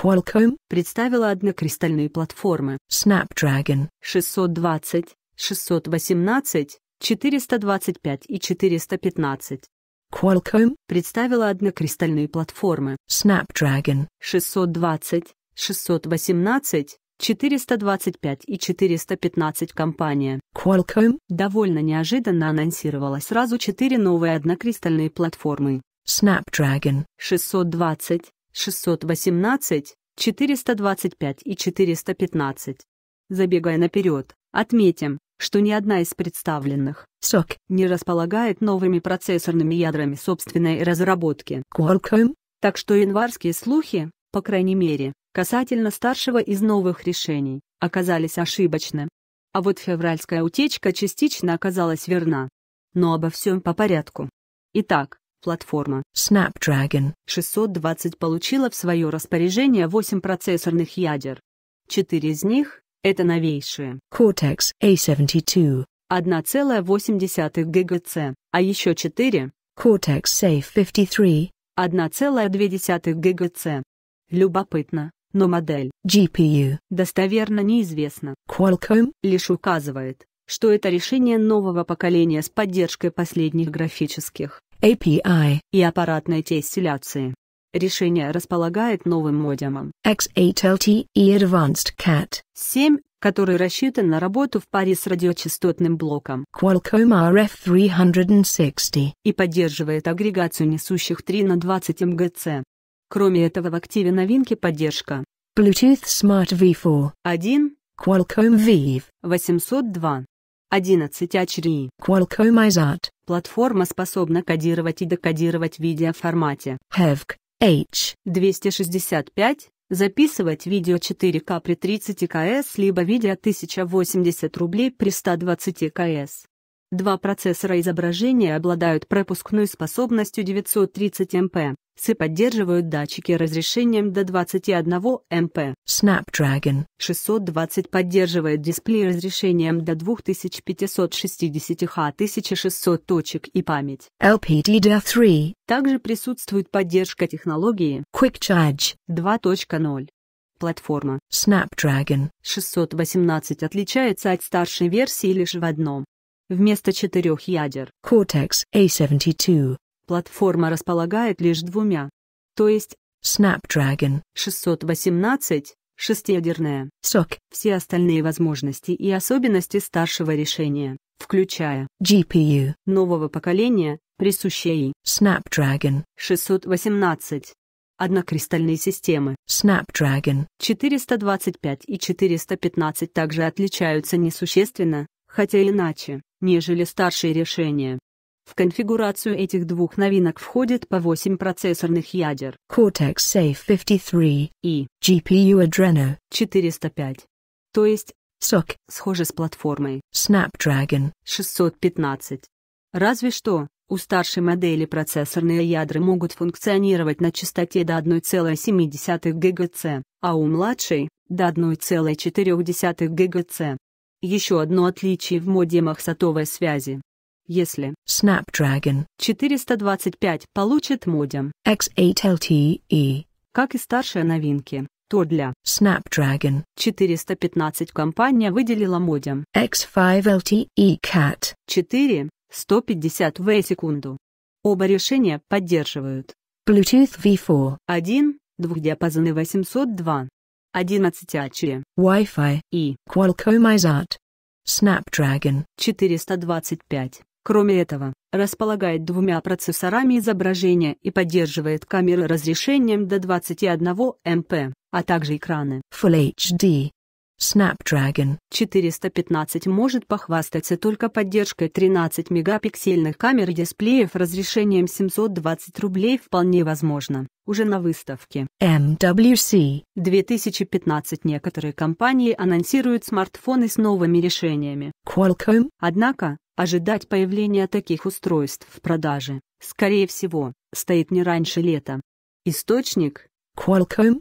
Qualcomm представила однокристальные платформы Snapdragon 620, 618, 425 и 415. Qualcomm представила однокристальные платформы Snapdragon 620, 618, 425 и 415 компания Qualcomm довольно неожиданно анонсировала сразу четыре новые однокристальные платформы Snapdragon 620, 618, 425 и 415. Забегая наперед, отметим, что ни одна из представленных Soc не располагает новыми процессорными ядрами собственной разработки. Qualcomm. Так что январские слухи, по крайней мере, касательно старшего из новых решений, оказались ошибочны. А вот февральская утечка частично оказалась верна. Но обо всем по порядку. Итак, Платформа Snapdragon 620 получила в свое распоряжение 8 процессорных ядер. Четыре из них — это новейшие. Cortex A72 1,8 ГГц, а еще четыре Cortex a 53 1,2 ГГц. Любопытно, но модель GPU достоверно неизвестна. Qualcomm лишь указывает, что это решение нового поколения с поддержкой последних графических API и аппаратной тестиляции. Решение располагает новым модемом X8LT и Advanced CAT 7, который рассчитан на работу в паре с радиочастотным блоком Qualcomm RF360 и поддерживает агрегацию несущих 3 на 20 МГц. Кроме этого в активе новинки поддержка Bluetooth Smart V4 1 Qualcomm Vive 802 11 HRE. Qualcomm ISAT. Платформа способна кодировать и декодировать видео в формате HEVC H 265 Записывать видео 4К при 30 кс, либо видео 1080 рублей при 120 кс. Два процессора изображения обладают пропускной способностью 930 МП Сы поддерживают датчики разрешением до 21 МП. Snapdragon 620 поддерживает дисплей разрешением до 2560 х 1600 точек и память. LPDDR3 Также присутствует поддержка технологии Quick Charge 2.0 платформа Snapdragon 618 отличается от старшей версии лишь в одном вместо четырех ядер. Cortex A72. Платформа располагает лишь двумя. То есть Snapdragon 618 шестиядерная. SOC. Все остальные возможности и особенности старшего решения, включая GPU нового поколения, присущие Snapdragon 618 однокристальные системы Snapdragon 425 и 415 также отличаются несущественно, хотя иначе нежели старшие решения. В конфигурацию этих двух новинок входит по 8 процессорных ядер Cortex-A53 и GPU Adreno 405. То есть SOC схоже с платформой Snapdragon 615. Разве что, у старшей модели процессорные ядра могут функционировать на частоте до 1,7 ГГц, а у младшей – до 1,4 ГГц. Еще одно отличие в модемах сотовой связи. Если Snapdragon 425 получит модем X8 LTE, как и старшие новинки, то для Snapdragon 415 компания выделила модем X5 LTE Cat 4 150 в секунду. Оба решения поддерживают Bluetooth V4 1, двухдиапазоны 802 11H а, Wi-Fi и Qualcomm iZat Snapdragon 425. Кроме этого, располагает двумя процессорами изображения и поддерживает камеры разрешением до 21 МП, а также экраны Full HD. Snapdragon 415 может похвастаться только поддержкой 13 мегапиксельных камер и дисплеев разрешением 720 рублей вполне возможно уже на выставке. MWC 2015 некоторые компании анонсируют смартфоны с новыми решениями. Qualcomm. Однако, ожидать появления таких устройств в продаже, скорее всего, стоит не раньше лета. Источник Qualcomm